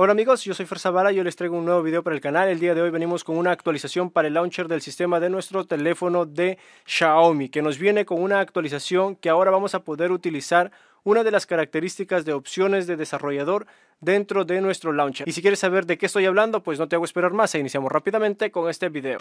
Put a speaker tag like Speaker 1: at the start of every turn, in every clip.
Speaker 1: Hola amigos, yo soy y yo les traigo un nuevo video para el canal. El día de hoy venimos con una actualización para el launcher del sistema de nuestro teléfono de Xiaomi, que nos viene con una actualización que ahora vamos a poder utilizar una de las características de opciones de desarrollador dentro de nuestro launcher. Y si quieres saber de qué estoy hablando, pues no te hago esperar más e iniciamos rápidamente con este video.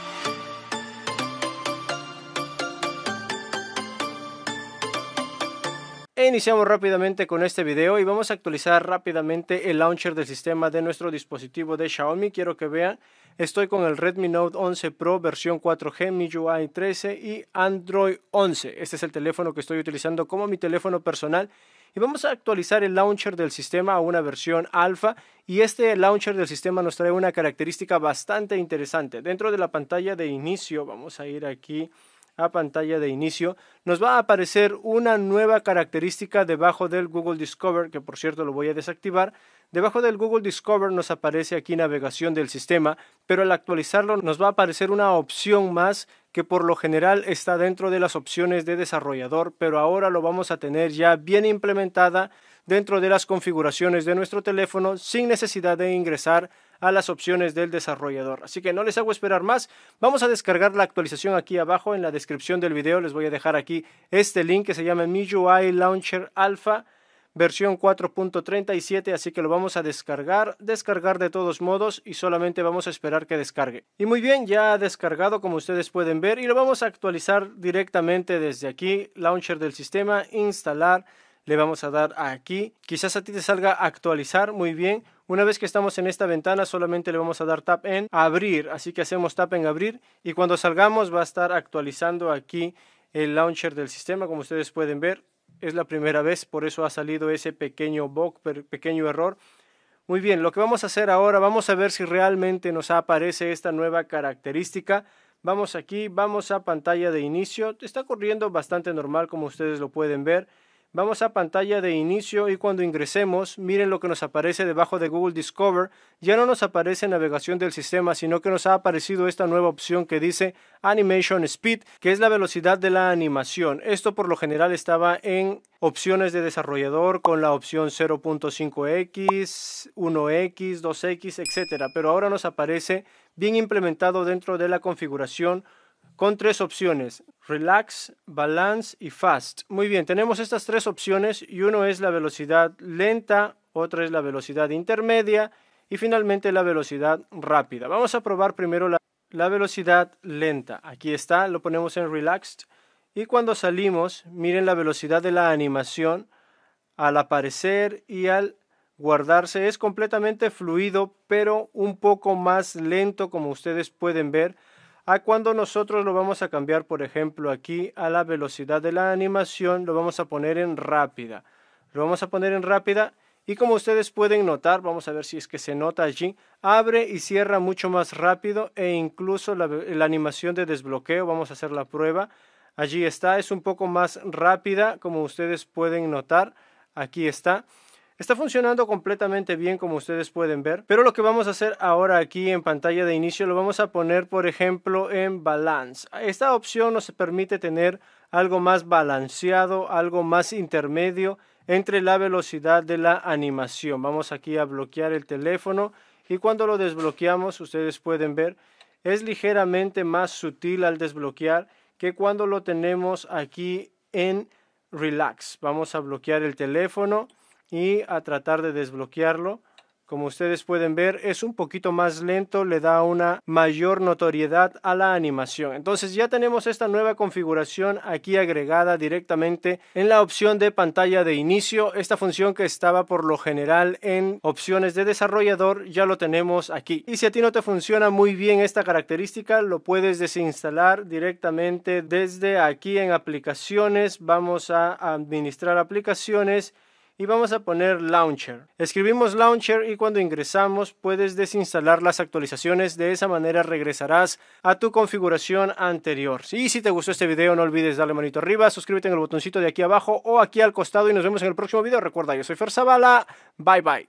Speaker 1: iniciamos rápidamente con este video y vamos a actualizar rápidamente el launcher del sistema de nuestro dispositivo de Xiaomi. Quiero que vean, estoy con el Redmi Note 11 Pro versión 4G, MIUI 13 y Android 11. Este es el teléfono que estoy utilizando como mi teléfono personal y vamos a actualizar el launcher del sistema a una versión alfa y este launcher del sistema nos trae una característica bastante interesante. Dentro de la pantalla de inicio vamos a ir aquí a pantalla de inicio, nos va a aparecer una nueva característica debajo del Google Discover, que por cierto lo voy a desactivar. Debajo del Google Discover nos aparece aquí navegación del sistema, pero al actualizarlo nos va a aparecer una opción más que por lo general está dentro de las opciones de desarrollador, pero ahora lo vamos a tener ya bien implementada dentro de las configuraciones de nuestro teléfono sin necesidad de ingresar a las opciones del desarrollador. Así que no les hago esperar más. Vamos a descargar la actualización aquí abajo en la descripción del video. Les voy a dejar aquí este link que se llama MIUI Launcher Alpha versión 4.37, así que lo vamos a descargar, descargar de todos modos y solamente vamos a esperar que descargue. Y muy bien, ya ha descargado como ustedes pueden ver y lo vamos a actualizar directamente desde aquí, launcher del sistema, instalar, le vamos a dar aquí, quizás a ti te salga actualizar, muy bien, una vez que estamos en esta ventana, solamente le vamos a dar tap en abrir. Así que hacemos tap en abrir y cuando salgamos va a estar actualizando aquí el launcher del sistema. Como ustedes pueden ver, es la primera vez, por eso ha salido ese pequeño bug, pequeño error. Muy bien, lo que vamos a hacer ahora, vamos a ver si realmente nos aparece esta nueva característica. Vamos aquí, vamos a pantalla de inicio. Está corriendo bastante normal como ustedes lo pueden ver. Vamos a pantalla de inicio y cuando ingresemos, miren lo que nos aparece debajo de Google Discover. Ya no nos aparece navegación del sistema, sino que nos ha aparecido esta nueva opción que dice Animation Speed, que es la velocidad de la animación. Esto por lo general estaba en opciones de desarrollador con la opción 0.5x, 1x, 2x, etc. Pero ahora nos aparece bien implementado dentro de la configuración con tres opciones, relax, balance y fast. Muy bien, tenemos estas tres opciones y uno es la velocidad lenta, otra es la velocidad intermedia y finalmente la velocidad rápida. Vamos a probar primero la, la velocidad lenta. Aquí está, lo ponemos en relaxed y cuando salimos, miren la velocidad de la animación al aparecer y al guardarse es completamente fluido, pero un poco más lento como ustedes pueden ver a cuando nosotros lo vamos a cambiar, por ejemplo, aquí a la velocidad de la animación, lo vamos a poner en rápida. Lo vamos a poner en rápida y como ustedes pueden notar, vamos a ver si es que se nota allí, abre y cierra mucho más rápido e incluso la, la animación de desbloqueo, vamos a hacer la prueba. Allí está, es un poco más rápida como ustedes pueden notar, aquí está. Está funcionando completamente bien como ustedes pueden ver, pero lo que vamos a hacer ahora aquí en pantalla de inicio lo vamos a poner por ejemplo en balance. Esta opción nos permite tener algo más balanceado, algo más intermedio entre la velocidad de la animación. Vamos aquí a bloquear el teléfono y cuando lo desbloqueamos ustedes pueden ver es ligeramente más sutil al desbloquear que cuando lo tenemos aquí en relax. Vamos a bloquear el teléfono y a tratar de desbloquearlo. Como ustedes pueden ver, es un poquito más lento, le da una mayor notoriedad a la animación. Entonces ya tenemos esta nueva configuración aquí agregada directamente en la opción de pantalla de inicio. Esta función que estaba por lo general en opciones de desarrollador, ya lo tenemos aquí. Y si a ti no te funciona muy bien esta característica, lo puedes desinstalar directamente desde aquí en aplicaciones. Vamos a administrar aplicaciones y vamos a poner launcher. Escribimos launcher y cuando ingresamos puedes desinstalar las actualizaciones, de esa manera regresarás a tu configuración anterior. Y si te gustó este video no olvides darle manito arriba, suscríbete en el botoncito de aquí abajo o aquí al costado y nos vemos en el próximo video. Recuerda, yo soy Fer bye bye.